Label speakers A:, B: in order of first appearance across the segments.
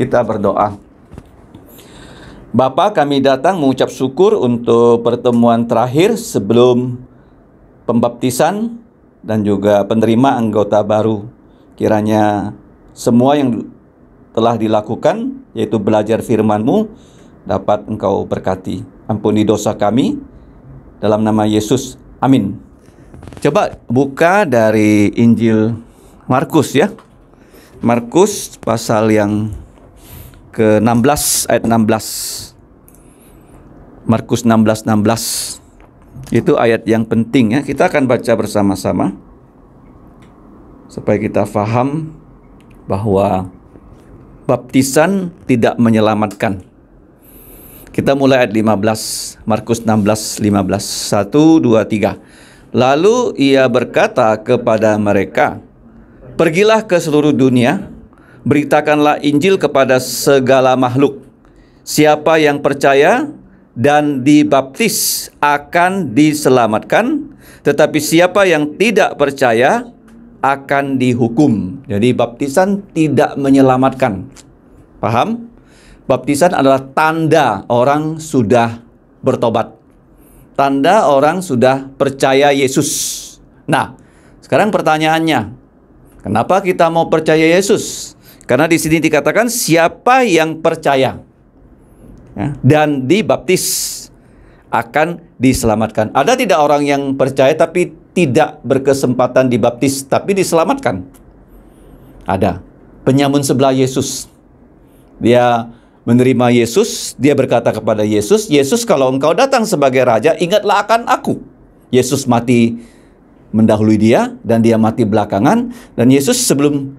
A: Kita berdoa. bapak kami datang mengucap syukur untuk pertemuan terakhir sebelum pembaptisan dan juga penerima anggota baru. Kiranya semua yang telah dilakukan, yaitu belajar firman-Mu, dapat Engkau berkati. Ampuni dosa kami, dalam nama Yesus. Amin. Coba buka dari Injil Markus ya. Markus pasal yang ke-16 ayat 16. Markus 16 16. Itu ayat yang penting ya. Kita akan baca bersama-sama supaya kita faham bahwa baptisan tidak menyelamatkan. Kita mulai ayat 15, Markus 16, 15, 1, 2, 3. Lalu ia berkata kepada mereka, Pergilah ke seluruh dunia beritakanlah Injil kepada segala makhluk. Siapa yang percaya dan dibaptis akan diselamatkan, tetapi siapa yang tidak percaya akan dihukum. Jadi baptisan tidak menyelamatkan. Paham? Baptisan adalah tanda orang sudah bertobat. Tanda orang sudah percaya Yesus. Nah, sekarang pertanyaannya, kenapa kita mau percaya Yesus? Karena di sini dikatakan siapa yang percaya ya, dan dibaptis akan diselamatkan. Ada tidak orang yang percaya tapi tidak berkesempatan dibaptis tapi diselamatkan? Ada. Penyamun sebelah Yesus. Dia menerima Yesus, dia berkata kepada Yesus, "Yesus, kalau engkau datang sebagai raja, ingatlah akan aku." Yesus mati mendahului dia dan dia mati belakangan dan Yesus sebelum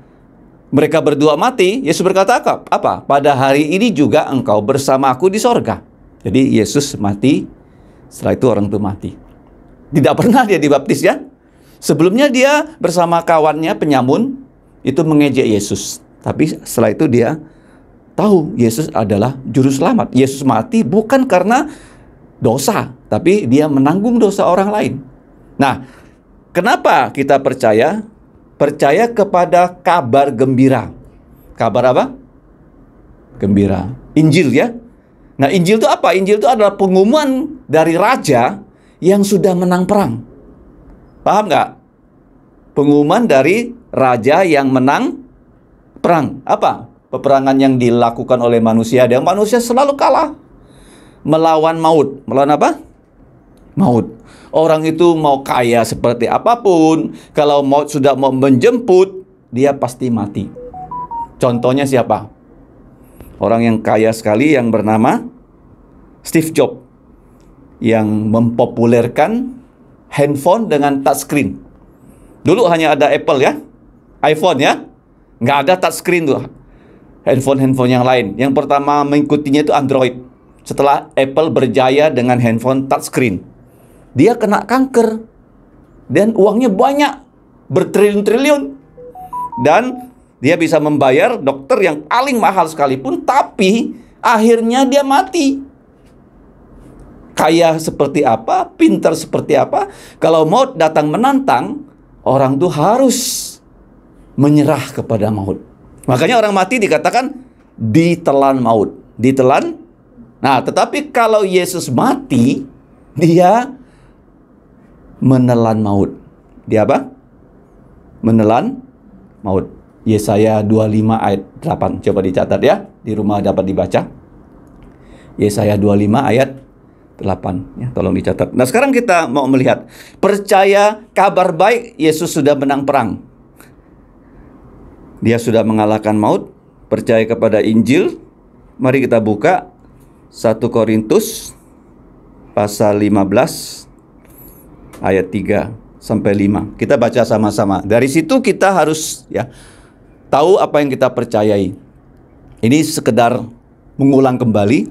A: mereka berdua mati, Yesus berkata apa? Pada hari ini juga engkau bersama aku di sorga. Jadi Yesus mati, setelah itu orang itu mati. Tidak pernah dia dibaptis ya. Sebelumnya dia bersama kawannya penyamun itu mengejek Yesus. Tapi setelah itu dia tahu Yesus adalah juru selamat. Yesus mati bukan karena dosa, tapi dia menanggung dosa orang lain. Nah, kenapa kita percaya percaya kepada kabar gembira. Kabar apa? Gembira. Injil ya. Nah, Injil itu apa? Injil itu adalah pengumuman dari raja yang sudah menang perang. Paham nggak? Pengumuman dari raja yang menang perang. Apa? Peperangan yang dilakukan oleh manusia. Dan manusia selalu kalah. Melawan maut. Melawan apa? Maut. Orang itu mau kaya seperti apapun, kalau mau sudah mau menjemput, dia pasti mati. Contohnya siapa? Orang yang kaya sekali yang bernama Steve Jobs yang mempopulerkan handphone dengan touchscreen. Dulu hanya ada Apple ya, iPhone ya, nggak ada touchscreen tuh. Handphone-handphone yang lain. Yang pertama mengikutinya itu Android. Setelah Apple berjaya dengan handphone touchscreen dia kena kanker dan uangnya banyak bertriliun-triliun dan dia bisa membayar dokter yang paling mahal sekalipun tapi akhirnya dia mati kaya seperti apa pinter seperti apa kalau mau datang menantang orang tuh harus menyerah kepada maut makanya orang mati dikatakan ditelan maut ditelan nah tetapi kalau Yesus mati dia menelan maut. Dia apa? Menelan maut. Yesaya 25 ayat 8. Coba dicatat ya, di rumah dapat dibaca. Yesaya 25 ayat 8 ya, tolong dicatat. Nah, sekarang kita mau melihat percaya kabar baik Yesus sudah menang perang. Dia sudah mengalahkan maut, percaya kepada Injil. Mari kita buka 1 Korintus pasal 15 ayat 3 sampai 5. Kita baca sama-sama. Dari situ kita harus ya tahu apa yang kita percayai. Ini sekedar mengulang kembali.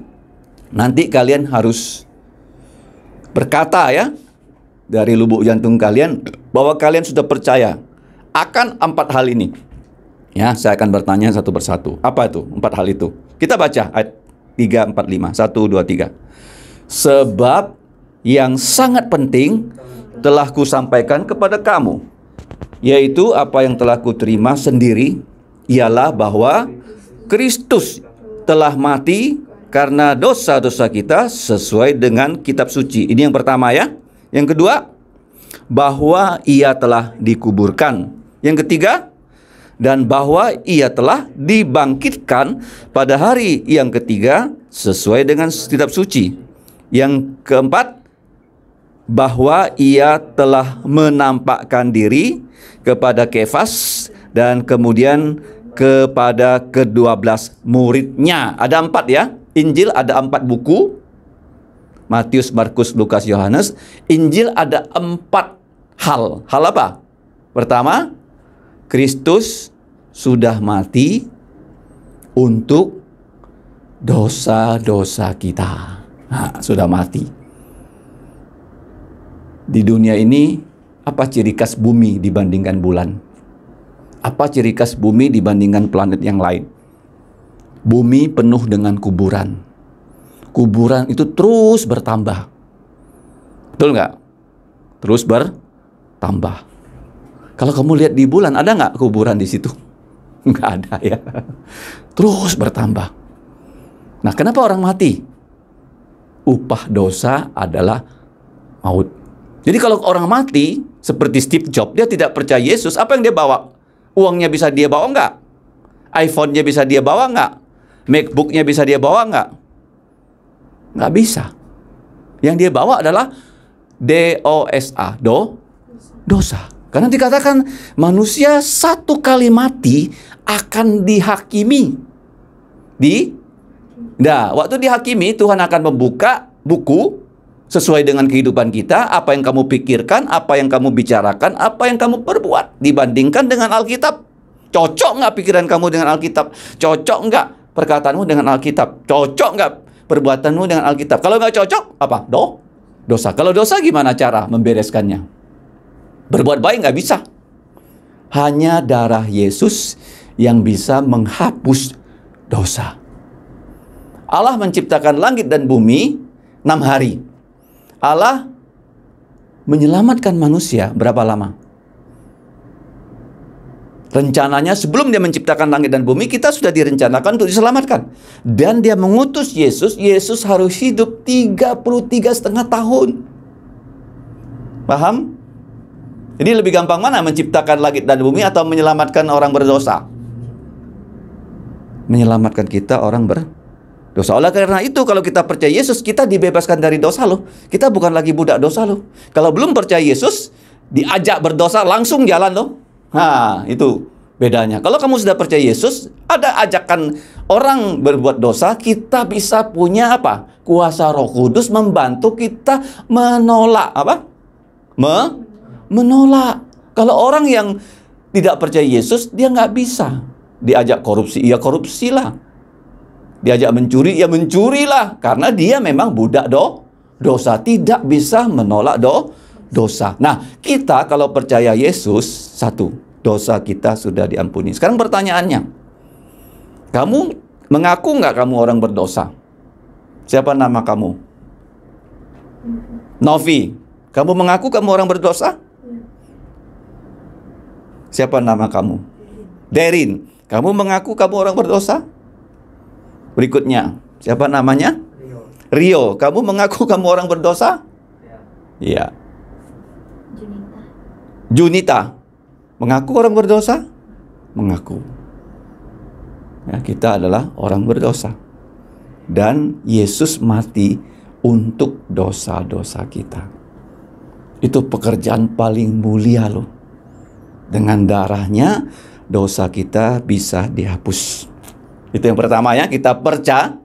A: Nanti kalian harus berkata ya dari lubuk jantung kalian bahwa kalian sudah percaya akan empat hal ini. Ya, saya akan bertanya satu persatu. Apa itu empat hal itu? Kita baca ayat 3, 4, 5. 1, 2, 3. Sebab yang sangat penting telah kusampaikan kepada kamu yaitu apa yang telah kuterima sendiri ialah bahwa Kristus telah mati karena dosa-dosa kita sesuai dengan kitab suci. Ini yang pertama ya. Yang kedua, bahwa ia telah dikuburkan. Yang ketiga, dan bahwa ia telah dibangkitkan pada hari yang ketiga sesuai dengan kitab suci. Yang keempat, bahwa ia telah menampakkan diri kepada Kefas dan kemudian kepada kedua belas muridnya. Ada empat ya. Injil ada empat buku. Matius, Markus, Lukas, Yohanes. Injil ada empat hal. Hal apa? Pertama, Kristus sudah mati untuk dosa-dosa kita. Nah, sudah mati di dunia ini apa ciri khas bumi dibandingkan bulan? Apa ciri khas bumi dibandingkan planet yang lain? Bumi penuh dengan kuburan. Kuburan itu terus bertambah. Betul nggak? Terus bertambah. Kalau kamu lihat di bulan, ada nggak kuburan di situ? Nggak ada ya. Terus bertambah. Nah, kenapa orang mati? Upah dosa adalah maut. Jadi kalau orang mati seperti Steve Jobs, dia tidak percaya Yesus, apa yang dia bawa? Uangnya bisa dia bawa enggak? iPhone-nya bisa dia bawa enggak? MacBook-nya bisa dia bawa enggak? Enggak bisa. Yang dia bawa adalah DOSA, do, dosa. Karena dikatakan manusia satu kali mati akan dihakimi. Di, nah, waktu dihakimi Tuhan akan membuka buku sesuai dengan kehidupan kita, apa yang kamu pikirkan, apa yang kamu bicarakan, apa yang kamu perbuat dibandingkan dengan Alkitab. Cocok nggak pikiran kamu dengan Alkitab? Cocok nggak perkataanmu dengan Alkitab? Cocok nggak perbuatanmu dengan Alkitab? Kalau nggak cocok, apa? Do, dosa. Kalau dosa gimana cara membereskannya? Berbuat baik nggak bisa. Hanya darah Yesus yang bisa menghapus dosa. Allah menciptakan langit dan bumi enam hari. Allah menyelamatkan manusia berapa lama? Rencananya sebelum dia menciptakan langit dan bumi, kita sudah direncanakan untuk diselamatkan. Dan dia mengutus Yesus, Yesus harus hidup 33 setengah tahun. Paham? Jadi lebih gampang mana menciptakan langit dan bumi atau menyelamatkan orang berdosa? Menyelamatkan kita orang berdosa dosa. Oleh karena itu kalau kita percaya Yesus, kita dibebaskan dari dosa loh. Kita bukan lagi budak dosa loh. Kalau belum percaya Yesus, diajak berdosa langsung jalan loh. Nah, itu bedanya. Kalau kamu sudah percaya Yesus, ada ajakan orang berbuat dosa, kita bisa punya apa? Kuasa Roh Kudus membantu kita menolak apa? Me menolak. Kalau orang yang tidak percaya Yesus, dia nggak bisa diajak korupsi. Iya korupsilah diajak mencuri, ya mencurilah. Karena dia memang budak do, dosa. Tidak bisa menolak do, dosa. Nah, kita kalau percaya Yesus, satu, dosa kita sudah diampuni. Sekarang pertanyaannya, kamu mengaku nggak kamu orang berdosa? Siapa nama kamu? Novi. Kamu mengaku kamu orang berdosa? Siapa nama kamu? Derin. Kamu mengaku kamu orang berdosa? Berikutnya, siapa namanya? Rio. Rio, kamu mengaku kamu orang berdosa? Iya. Ya. Junita. Junita. Mengaku orang berdosa? Mengaku. Ya, kita adalah orang berdosa. Dan Yesus mati untuk dosa-dosa kita. Itu pekerjaan paling mulia loh. Dengan darahnya dosa kita bisa dihapus. Itu yang pertama ya, kita percaya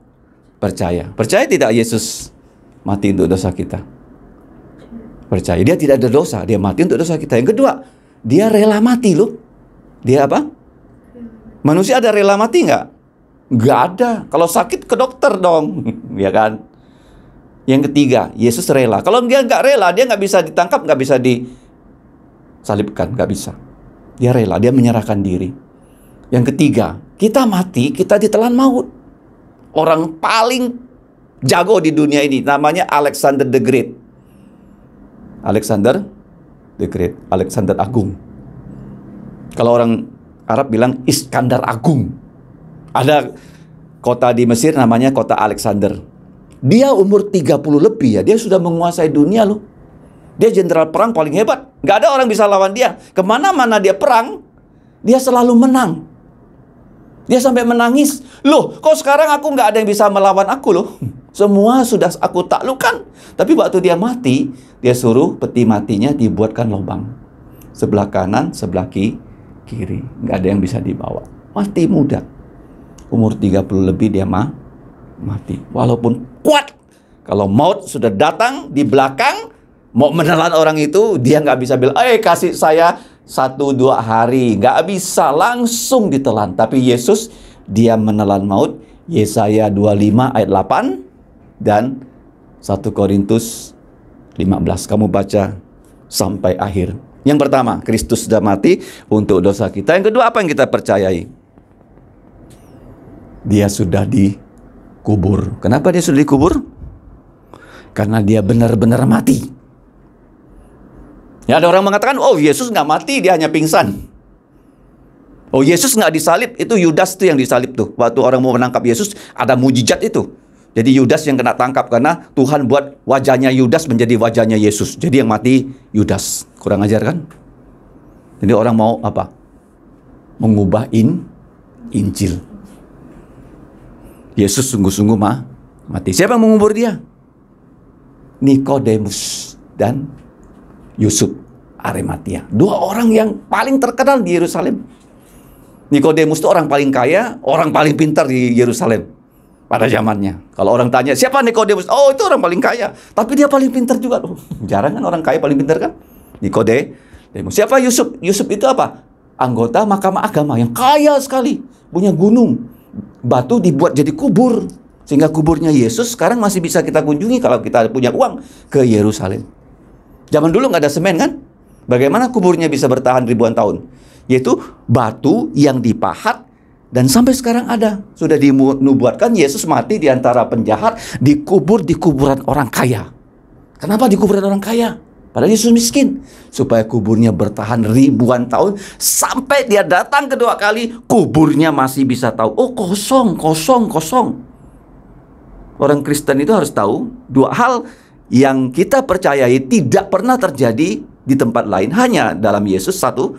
A: percaya. Percaya tidak Yesus mati untuk dosa kita? Percaya. Dia tidak ada dosa, dia mati untuk dosa kita. Yang kedua, dia rela mati loh. Dia apa? Manusia ada rela mati nggak? Nggak ada. Kalau sakit ke dokter dong, ya kan? Yang ketiga, Yesus rela. Kalau dia nggak rela, dia nggak bisa ditangkap, nggak bisa disalibkan, nggak bisa. Dia rela, dia menyerahkan diri. Yang ketiga, kita mati, kita ditelan maut. Orang paling jago di dunia ini namanya Alexander the Great. Alexander the Great, Alexander Agung. Kalau orang Arab bilang Iskandar Agung. Ada kota di Mesir namanya kota Alexander. Dia umur 30 lebih ya, dia sudah menguasai dunia loh. Dia jenderal perang paling hebat. Gak ada orang bisa lawan dia. Kemana-mana dia perang, dia selalu menang. Dia sampai menangis. Loh, kok sekarang aku nggak ada yang bisa melawan aku loh. Semua sudah aku taklukan. Tapi waktu dia mati, dia suruh peti matinya dibuatkan lubang. Sebelah kanan, sebelah kiri. Nggak ada yang bisa dibawa. Mati muda. Umur 30 lebih dia mah mati. Walaupun kuat. Kalau maut sudah datang di belakang, mau menelan orang itu, dia nggak bisa bilang, eh kasih saya satu dua hari. nggak bisa langsung ditelan. Tapi Yesus dia menelan maut. Yesaya 25 ayat 8 dan 1 Korintus 15. Kamu baca sampai akhir. Yang pertama, Kristus sudah mati untuk dosa kita. Yang kedua, apa yang kita percayai? Dia sudah dikubur. Kenapa dia sudah dikubur? Karena dia benar-benar mati. Ya ada orang mengatakan, oh Yesus nggak mati, dia hanya pingsan. Oh Yesus nggak disalib, itu Yudas tuh yang disalib tuh. Waktu orang mau menangkap Yesus, ada mujizat itu. Jadi Yudas yang kena tangkap karena Tuhan buat wajahnya Yudas menjadi wajahnya Yesus. Jadi yang mati Yudas. Kurang ajar kan? Jadi orang mau apa? Mengubah in, Injil. Yesus sungguh-sungguh mah mati. Siapa yang mengubur dia? Nikodemus dan Yusuf Arimatia. Dua orang yang paling terkenal di Yerusalem. Nikodemus itu orang paling kaya, orang paling pintar di Yerusalem pada zamannya. Kalau orang tanya, siapa Nikodemus? Oh, itu orang paling kaya. Tapi dia paling pintar juga. Oh, jarang kan orang kaya paling pintar kan? Nikodemus. Siapa Yusuf? Yusuf itu apa? Anggota mahkamah agama yang kaya sekali. Punya gunung. Batu dibuat jadi kubur. Sehingga kuburnya Yesus sekarang masih bisa kita kunjungi kalau kita punya uang ke Yerusalem. Zaman dulu nggak ada semen kan? Bagaimana kuburnya bisa bertahan ribuan tahun? Yaitu batu yang dipahat dan sampai sekarang ada. Sudah dinubuatkan Yesus mati di antara penjahat, dikubur di kuburan orang kaya. Kenapa di kuburan orang kaya? Padahal Yesus miskin. Supaya kuburnya bertahan ribuan tahun. Sampai dia datang kedua kali, kuburnya masih bisa tahu. Oh kosong, kosong, kosong. Orang Kristen itu harus tahu dua hal yang kita percayai tidak pernah terjadi di tempat lain. Hanya dalam Yesus satu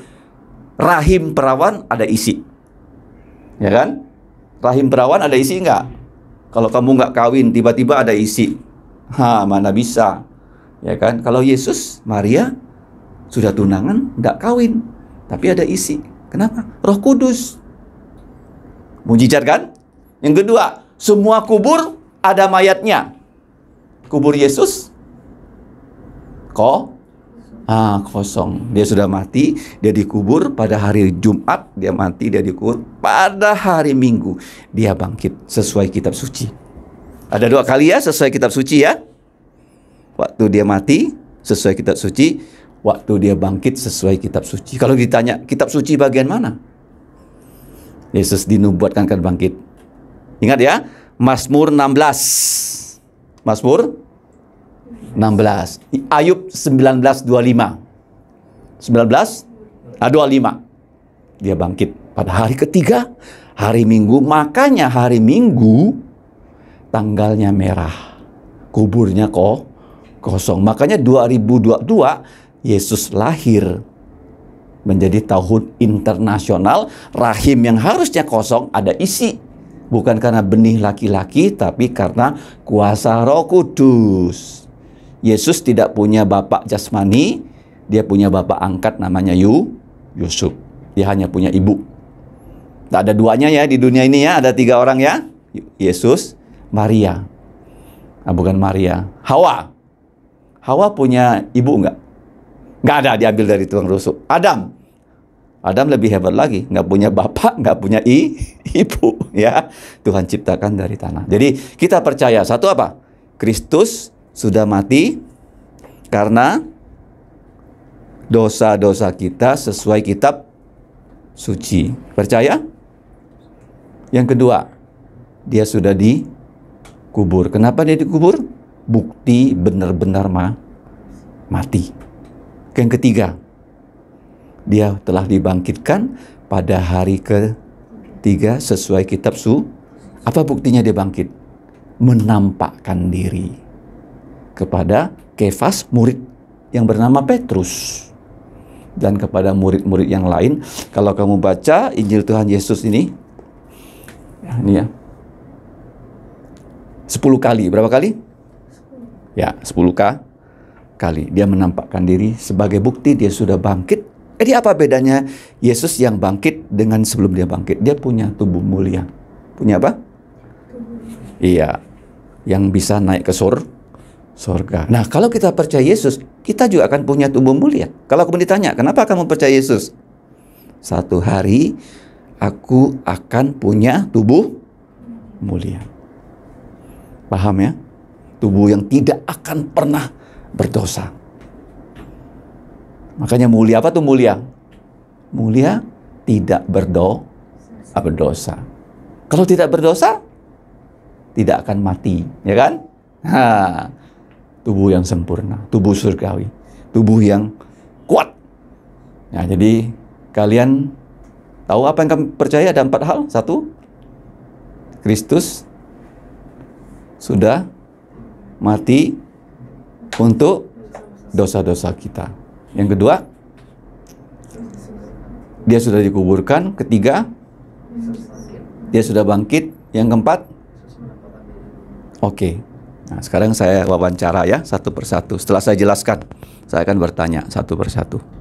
A: rahim perawan ada isi. Ya kan? Rahim perawan ada isi enggak? Kalau kamu enggak kawin tiba-tiba ada isi. Ha, mana bisa? Ya kan? Kalau Yesus, Maria sudah tunangan, enggak kawin, tapi ada isi. Kenapa? Roh Kudus. Mujizat kan? Yang kedua, semua kubur ada mayatnya kubur Yesus kok ah, kosong. Dia sudah mati, dia dikubur pada hari Jumat, dia mati, dia dikubur pada hari Minggu. Dia bangkit sesuai kitab suci. Ada dua kali ya sesuai kitab suci ya. Waktu dia mati sesuai kitab suci, waktu dia bangkit sesuai kitab suci. Kalau ditanya kitab suci bagian mana? Yesus dinubuatkan akan bangkit. Ingat ya, Mazmur 16 Mazmur 16. Ayub 1925. 19 ah, 25. Dia bangkit pada hari ketiga, hari Minggu. Makanya hari Minggu tanggalnya merah. Kuburnya kok kosong. Makanya 2022 Yesus lahir menjadi tahun internasional rahim yang harusnya kosong ada isi bukan karena benih laki-laki, tapi karena kuasa Roh Kudus. Yesus tidak punya bapak jasmani, dia punya bapak angkat namanya Yu, Yusuf. Dia hanya punya ibu. Tak ada duanya ya di dunia ini ya, ada tiga orang ya. Yesus, Maria. Ah, bukan Maria, Hawa. Hawa punya ibu enggak? Enggak ada diambil dari tulang rusuk. Adam Adam lebih hebat lagi, nggak punya bapak, nggak punya i, ibu, ya. Tuhan ciptakan dari tanah. Jadi kita percaya satu apa? Kristus sudah mati karena dosa-dosa kita sesuai kitab suci. Percaya? Yang kedua, dia sudah dikubur. Kenapa dia dikubur? Bukti benar-benar ma mati. Yang ketiga, dia telah dibangkitkan pada hari ketiga sesuai kitab su. Apa buktinya dia bangkit? Menampakkan diri kepada Kefas murid yang bernama Petrus dan kepada murid-murid yang lain. Kalau kamu baca Injil Tuhan Yesus ini, ini ya, 10 kali, berapa kali? Ya, 10 kali. Dia menampakkan diri sebagai bukti dia sudah bangkit jadi apa bedanya Yesus yang bangkit dengan sebelum dia bangkit? Dia punya tubuh mulia. Punya apa? Tubuh. Iya. Yang bisa naik ke sur, surga. Nah, kalau kita percaya Yesus, kita juga akan punya tubuh mulia. Kalau aku ditanya, kenapa kamu percaya Yesus? Satu hari aku akan punya tubuh mulia. Paham ya? Tubuh yang tidak akan pernah berdosa. Makanya mulia apa tuh mulia? Mulia tidak berdo, berdosa. Kalau tidak berdosa, tidak akan mati, ya kan? Ha, tubuh yang sempurna, tubuh surgawi, tubuh yang kuat. Nah, jadi kalian tahu apa yang kami percaya ada empat hal. Satu, Kristus sudah mati untuk dosa-dosa kita. Yang kedua, dia sudah dikuburkan. Ketiga, dia sudah bangkit. Yang keempat, oke. Okay. Nah, sekarang saya wawancara ya satu persatu. Setelah saya jelaskan, saya akan bertanya satu persatu.